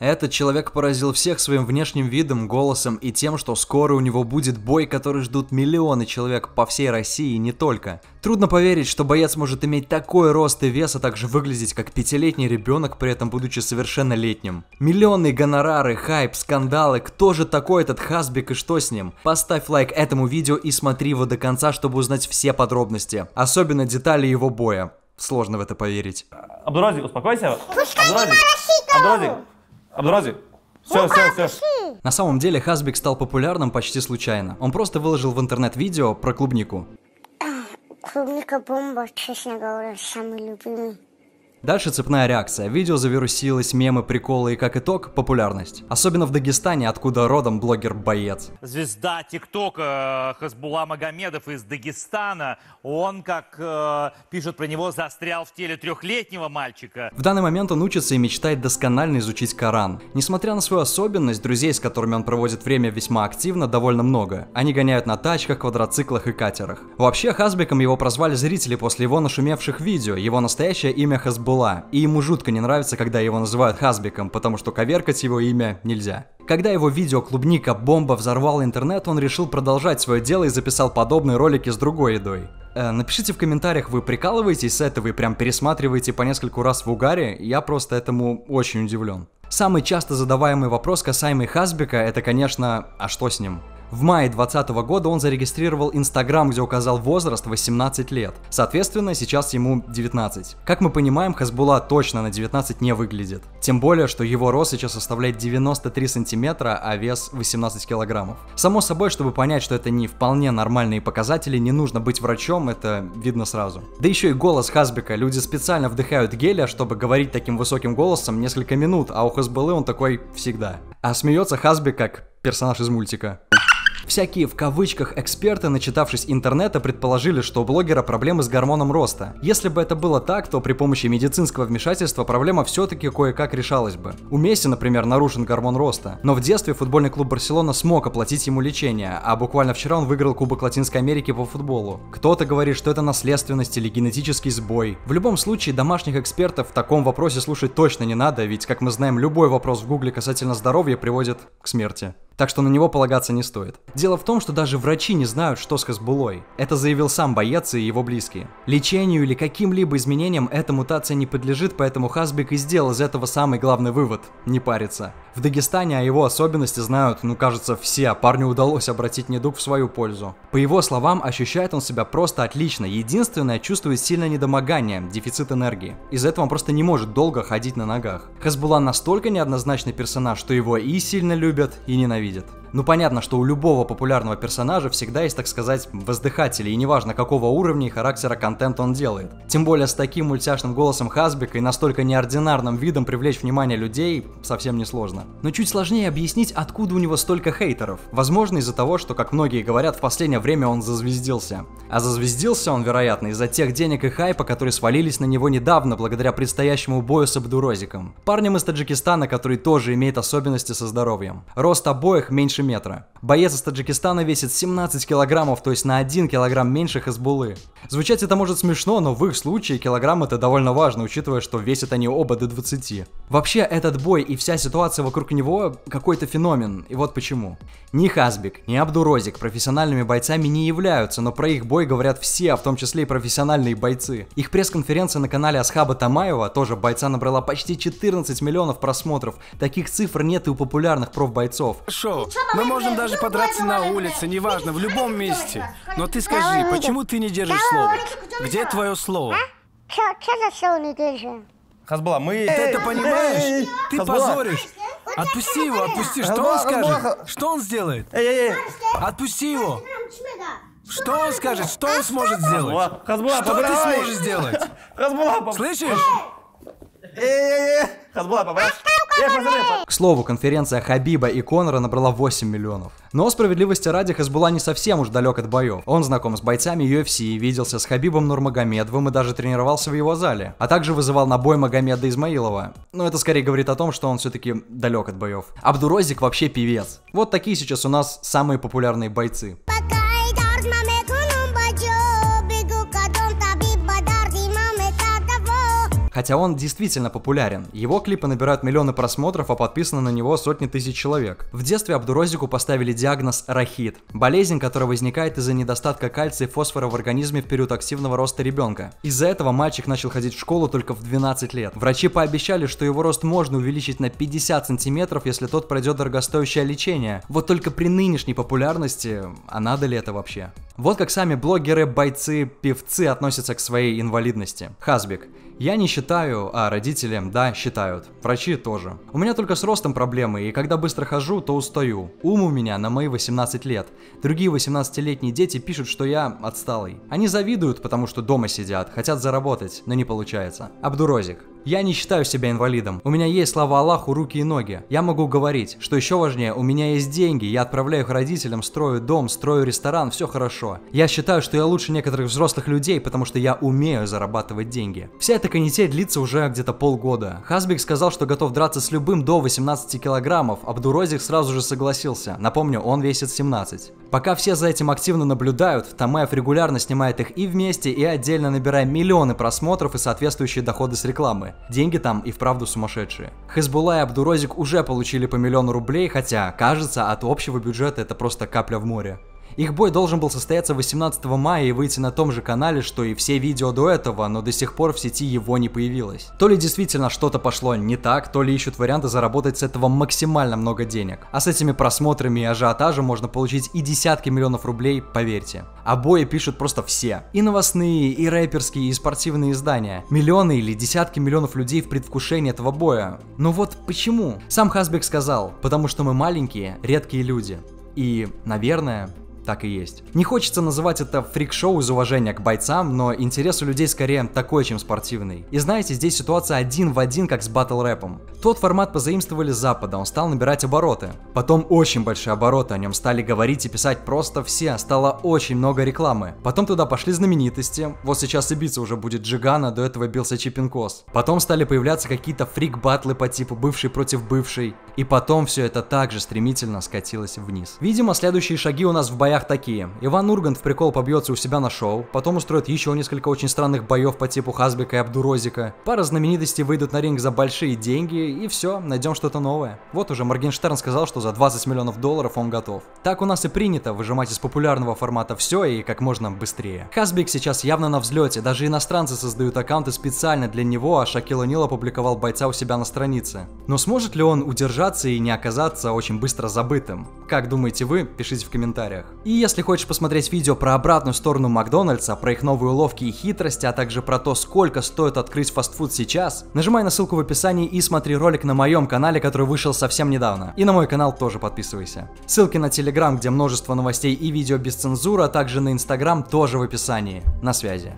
Этот человек поразил всех своим внешним видом, голосом и тем, что скоро у него будет бой, который ждут миллионы человек по всей России и не только. Трудно поверить, что боец может иметь такой рост и вес, а также выглядеть как пятилетний ребенок, при этом будучи совершеннолетним. Миллионные гонорары, хайп, скандалы, кто же такой этот Хасбик и что с ним? Поставь лайк этому видео и смотри его до конца, чтобы узнать все подробности, особенно детали его боя. Сложно в это поверить. Абдурозик, успокойся. Пускай Абдурозик. не Абдурази, все, ну, все, все. На самом деле Хасбик стал популярным почти случайно. Он просто выложил в интернет видео про клубнику. Клубника бомба, честно говоря, самый любимый. Дальше цепная реакция. Видео завирусилось, мемы, приколы и, как итог, популярность. Особенно в Дагестане, откуда родом блогер-боец. Звезда ТикТока э, Хасбула Магомедов из Дагестана. Он, как э, пишут про него, застрял в теле трехлетнего мальчика. В данный момент он учится и мечтает досконально изучить Коран. Несмотря на свою особенность, друзей, с которыми он проводит время весьма активно, довольно много. Они гоняют на тачках, квадроциклах и катерах. Вообще, Хасбеком его прозвали зрители после его нашумевших видео. Его настоящее имя Хасбула была, и ему жутко не нравится, когда его называют Хазбиком, потому что коверкать его имя нельзя. Когда его видео «Клубника бомба» взорвало интернет, он решил продолжать свое дело и записал подобные ролики с другой едой. Э, напишите в комментариях, вы прикалываетесь с этого и прям пересматриваете по нескольку раз в угаре, я просто этому очень удивлен. Самый часто задаваемый вопрос касаемый Хазбика, это, конечно, а что с ним? В мае 2020 года он зарегистрировал Инстаграм, где указал возраст 18 лет. Соответственно, сейчас ему 19. Как мы понимаем, Хасбула точно на 19 не выглядит. Тем более, что его рост сейчас составляет 93 сантиметра, а вес 18 килограммов. Само собой, чтобы понять, что это не вполне нормальные показатели, не нужно быть врачом, это видно сразу. Да еще и голос Хазбика. Люди специально вдыхают геля, чтобы говорить таким высоким голосом несколько минут, а у Хазбулы он такой всегда. А смеется Хасбек как персонаж из мультика. Всякие в кавычках эксперты, начитавшись интернета, предположили, что у блогера проблемы с гормоном роста. Если бы это было так, то при помощи медицинского вмешательства проблема все-таки кое-как решалась бы. У Месси, например, нарушен гормон роста, но в детстве футбольный клуб Барселона смог оплатить ему лечение, а буквально вчера он выиграл Кубок Латинской Америки по футболу. Кто-то говорит, что это наследственность или генетический сбой. В любом случае, домашних экспертов в таком вопросе слушать точно не надо, ведь, как мы знаем, любой вопрос в гугле касательно здоровья приводит к смерти так что на него полагаться не стоит. Дело в том, что даже врачи не знают, что с Хасбулой. Это заявил сам боец и его близкие. Лечению или каким-либо изменениям эта мутация не подлежит, поэтому Хасбик и сделал из этого самый главный вывод – не париться. В Дагестане о его особенности знают, ну кажется, все, парню удалось обратить недуг в свою пользу. По его словам, ощущает он себя просто отлично, единственное, чувствует сильное недомогание, дефицит энергии. Из-за этого он просто не может долго ходить на ногах. Хасбула настолько неоднозначный персонаж, что его и сильно любят, и ненавидят. いーじゃった Ну понятно, что у любого популярного персонажа всегда есть, так сказать, воздыхатели, и неважно какого уровня и характера контент он делает. Тем более с таким мультяшным голосом Хазбека и настолько неординарным видом привлечь внимание людей совсем не сложно. Но чуть сложнее объяснить, откуда у него столько хейтеров. Возможно из-за того, что, как многие говорят, в последнее время он зазвездился. А зазвездился он, вероятно, из-за тех денег и хайпа, которые свалились на него недавно благодаря предстоящему бою с Абдурозиком. Парнем из Таджикистана, который тоже имеет особенности со здоровьем. Рост обоих меньше меньше метра. Боец из Таджикистана весит 17 килограммов, то есть на 1 килограмм меньше Хазбулы. Звучать это может смешно, но в их случае килограмм это довольно важно, учитывая, что весят они оба до 20. Вообще, этот бой и вся ситуация вокруг него какой-то феномен, и вот почему. Ни Хазбик, ни Абдурозик профессиональными бойцами не являются, но про их бой говорят все, в том числе и профессиональные бойцы. Их пресс-конференция на канале Асхаба Тамаева, тоже бойца набрала почти 14 миллионов просмотров. Таких цифр нет и у популярных профбойцов. Шоу. Мы можем даже подраться на улице, неважно, в любом месте. Но ты скажи, почему ты не держишь слово? Где твое слово? А? Что за слово не держим? Хазбала, мы... Ты это понимаешь? Ты позоришь. Отпусти его, отпусти. Что он скажет? Что он сделает? Отпусти его. Что он скажет? Что а он сможет сделать? Что ты сможешь сделать? Слышишь? Эй, эй, Хазбала, поправь. К слову, конференция Хабиба и Конора набрала 8 миллионов. Но справедливости ради Хазбула не совсем уж далек от боев. Он знаком с бойцами UFC, виделся с Хабибом Нурмагомедовым и даже тренировался в его зале. А также вызывал на бой Магомеда Измаилова. Но это скорее говорит о том, что он все-таки далек от боев. Абдурозик вообще певец. Вот такие сейчас у нас самые популярные бойцы. Пока! Хотя он действительно популярен. Его клипы набирают миллионы просмотров, а подписано на него сотни тысяч человек. В детстве Абдурозику поставили диагноз рахит, болезнь, которая возникает из-за недостатка кальция и фосфора в организме в период активного роста ребенка. Из-за этого мальчик начал ходить в школу только в 12 лет. Врачи пообещали, что его рост можно увеличить на 50 сантиметров, если тот пройдет дорогостоящее лечение. Вот только при нынешней популярности, а надо ли это вообще? Вот как сами блогеры, бойцы, певцы относятся к своей инвалидности. Хазбик. Я не считаю, а родители, да, считают. Врачи тоже. У меня только с ростом проблемы, и когда быстро хожу, то устаю. Ум у меня на мои 18 лет. Другие 18-летние дети пишут, что я отсталый. Они завидуют, потому что дома сидят, хотят заработать, но не получается. Абдурозик. Я не считаю себя инвалидом. У меня есть, слава Аллаху, руки и ноги. Я могу говорить. Что еще важнее, у меня есть деньги, я отправляю их родителям, строю дом, строю ресторан, все хорошо. Я считаю, что я лучше некоторых взрослых людей, потому что я умею зарабатывать деньги. Вся эта канитель длится уже где-то полгода. Хазбик сказал, что готов драться с любым до 18 килограммов, Абдурозик сразу же согласился. Напомню, он весит 17. Пока все за этим активно наблюдают, Тамаев регулярно снимает их и вместе, и отдельно набирая миллионы просмотров и соответствующие доходы с рекламы. Деньги там и вправду сумасшедшие. Хизбулла и Абдурозик уже получили по миллиону рублей, хотя, кажется, от общего бюджета это просто капля в море. Их бой должен был состояться 18 мая и выйти на том же канале, что и все видео до этого, но до сих пор в сети его не появилось. То ли действительно что-то пошло не так, то ли ищут варианты заработать с этого максимально много денег. А с этими просмотрами и ажиотажем можно получить и десятки миллионов рублей, поверьте. А бои пишут просто все. И новостные, и рэперские, и спортивные издания. Миллионы или десятки миллионов людей в предвкушении этого боя. Но вот почему? Сам Хасбек сказал, потому что мы маленькие, редкие люди. И, наверное, так и есть. Не хочется называть это фрик-шоу из уважения к бойцам, но интерес у людей скорее такой, чем спортивный. И знаете, здесь ситуация один в один, как с батл-рэпом. Тот формат позаимствовали с Запада, он стал набирать обороты. Потом очень большие обороты, о нем стали говорить и писать просто все, стало очень много рекламы. Потом туда пошли знаменитости, вот сейчас и биться уже будет Джигана, до этого бился Чипинкос. Потом стали появляться какие-то фрик-батлы по типу бывший против бывшей. И потом все это также стремительно скатилось вниз. Видимо, следующие шаги у нас в боях боях такие. Иван Ургант в прикол побьется у себя на шоу, потом устроит еще несколько очень странных боев по типу Хазбека и Абдурозика. Пара знаменитостей выйдут на ринг за большие деньги, и все, найдем что-то новое. Вот уже Моргенштерн сказал, что за 20 миллионов долларов он готов. Так у нас и принято выжимать из популярного формата все и как можно быстрее. Хазбик сейчас явно на взлете, даже иностранцы создают аккаунты специально для него, а Шакил Нил опубликовал бойца у себя на странице. Но сможет ли он удержаться и не оказаться очень быстро забытым? Как думаете вы? Пишите в комментариях. И если хочешь посмотреть видео про обратную сторону Макдональдса, про их новые уловки и хитрости, а также про то, сколько стоит открыть фастфуд сейчас, нажимай на ссылку в описании и смотри ролик на моем канале, который вышел совсем недавно. И на мой канал тоже подписывайся. Ссылки на Телеграм, где множество новостей и видео без цензуры, а также на Инстаграм тоже в описании. На связи.